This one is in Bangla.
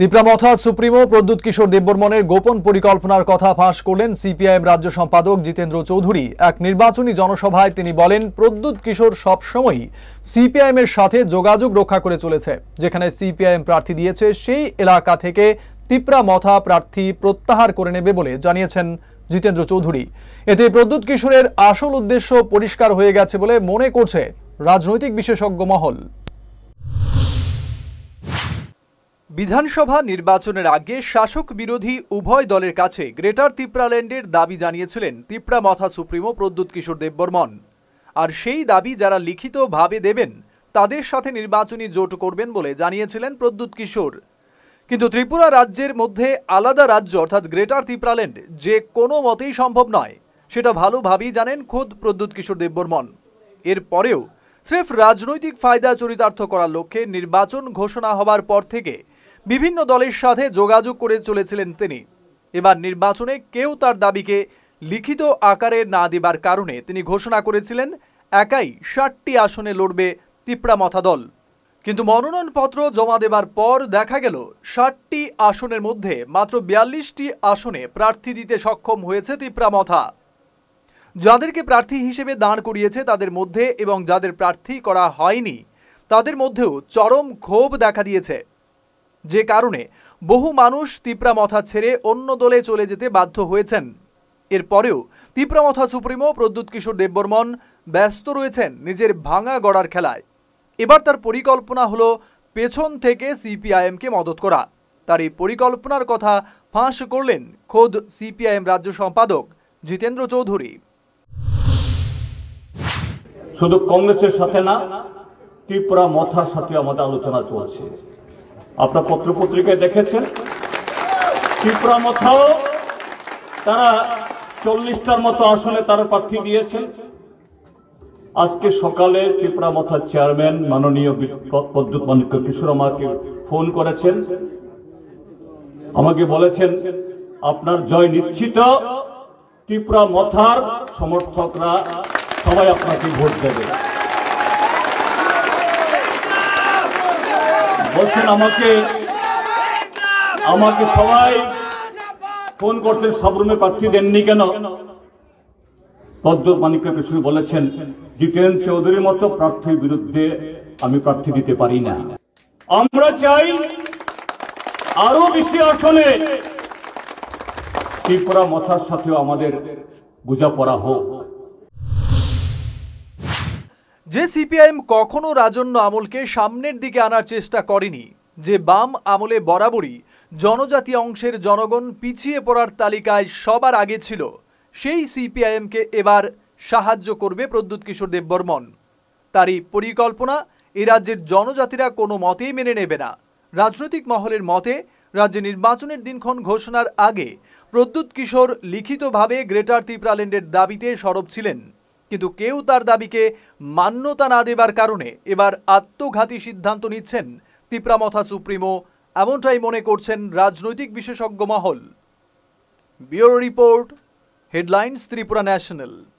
তিপ্রামথা সুপ্রিমো প্রদ্যুৎ কিশোর দেববর্মনের গোপন পরিকল্পনার কথা ফাঁস করলেন সিপিআইএম রাজ্য সম্পাদক জিতেন্দ্র চৌধুরী এক নির্বাচনী জনসভায় তিনি বলেন প্রদ্যুৎ কিশোর সবসময়ই সিপিআইএম এর সাথে যোগাযোগ রক্ষা করে চলেছে যেখানে সিপিআইএম প্রার্থী দিয়েছে সেই এলাকা থেকে তিপ্রামথা প্রার্থী প্রত্যাহার করে নেবে বলে জানিয়েছেন জিতেন্দ্র চৌধুরী এতে প্রদ্যুৎ কিশোরের আসল উদ্দেশ্য পরিষ্কার হয়ে গেছে বলে মনে করছে রাজনৈতিক বিশেষজ্ঞ মহল বিধানসভা নির্বাচনের আগে শাসক বিরোধী উভয় দলের কাছে গ্রেটার তিপ্রাল্যান্ডের দাবি জানিয়েছিলেন তিপ্রা মথা সুপ্রিমো প্রদ্যুৎ কিশোর দেববর্মন আর সেই দাবি যারা লিখিতভাবে দেবেন তাদের সাথে নির্বাচনী জোট করবেন বলে জানিয়েছিলেন প্রদ্যুৎ কিশোর কিন্তু ত্রিপুরা রাজ্যের মধ্যে আলাদা রাজ্য অর্থাৎ গ্রেটার তিপ্রাল্যান্ড যে কোনো মতেই সম্ভব নয় সেটা ভালোভাবেই জানেন খোদ প্রদ্যুৎ কিশোর দেববর্মন এরপরেও সিফ রাজনৈতিক ফায়দা চরিতার্থ করার লক্ষ্যে নির্বাচন ঘোষণা হওয়ার পর থেকে বিভিন্ন দলের সাথে যোগাযোগ করে চলেছিলেন তিনি এবার নির্বাচনে কেউ তার দাবিকে লিখিত আকারে না দেবার কারণে তিনি ঘোষণা করেছিলেন একাই ষাটটি আসনে লড়বে তিপ্রামথা দল কিন্তু মনোনয়নপত্র জমা দেবার পর দেখা গেল ষাটটি আসনের মধ্যে মাত্র বিয়াল্লিশটি আসনে প্রার্থী দিতে সক্ষম হয়েছে তিপ্রামথা যাদেরকে প্রার্থী হিসেবে দাঁড় করিয়েছে তাদের মধ্যে এবং যাদের প্রার্থী করা হয়নি তাদের মধ্যেও চরম ক্ষোভ দেখা দিয়েছে যে কারণে বহু মানুষ মথা ছেড়ে অন্য দলে চলে যেতে বাধ্য হয়েছেন এরপরেও তিপ্রামথা সুপ্রিমো প্রদ্যুৎ কিশোর দেববর্মন ব্যস্ত রয়েছেন নিজের ভাঙা গড়ার খেলায় এবার তার পরিকল্পনা হলো পেছন থেকে সিপিআইএমকে মদত করা তার এই পরিকল্পনার কথা ফাঁস করলেন খোদ সিপিআইএম রাজ্য সম্পাদক জিতেন্দ্র চৌধুরী শুধু কংগ্রেসের সাথে না ত্রিপুরা মথার সাথে আমাদের আলোচনা চলছে আপনার পত্র পত্রিকায় দেখেছেন ত্রিপুরা মথাও তারা চল্লিশটার মতো আসনে তারা প্রার্থী দিয়েছেন আজকে সকালে ত্রিপুরা মথার চেয়ারম্যান মাননীয় পদ্যুৎ মানিক্য কিশোর আমাকে ফোন করেছেন আমাকে বলেছেন আপনার জয় নিশ্চিত ত্রিপুরা মথার সমর্থকরা সবাই আপনাকে ভোট দেবে বলছেন আমাকে আমাকে সবাই ফোন করতেন সবরুমে প্রার্থী দেননি কেন পদ্ম মানিক্য কৃষ্ণ বলেছেন জিতেন চৌধুরীর মতো প্রার্থীর বিরুদ্ধে আমি প্রার্থী দিতে পারি না আমরা চাই আরো বেশি আসনে ত্রিপুরা মথার সাথেও আমাদের বোঝাপড়া হোক যে সিপিআইএম কখনো রাজন্য আমলকে সামনের দিকে আনার চেষ্টা করেনি যে বাম আমলে বরাবরই জনজাতি অংশের জনগণ পিছিয়ে পড়ার তালিকায় সবার আগে ছিল সেই সিপিআইএমকে এবার সাহায্য করবে প্রদ্যুৎ কিশোর দেববর্মন তারই পরিকল্পনা এ রাজ্যের জনজাতিরা কোনো মতেই মেনে নেবে না রাজনৈতিক মহলের মতে রাজ্যে নির্বাচনের দিনক্ষণ ঘোষণার আগে প্রদ্যুৎ কিশোর লিখিতভাবে গ্রেটার ত্রিপ্রাল্যান্ডের দাবিতে সরব ছিলেন কিন্তু কেউ তার দাবিকে মান্যতা না দেবার কারণে এবার আত্মঘাতী সিদ্ধান্ত নিচ্ছেন তিপ্রামথা সুপ্রিমো এমনটাই মনে করছেন রাজনৈতিক বিশেষজ্ঞ মহল bureau report headlines Tripura national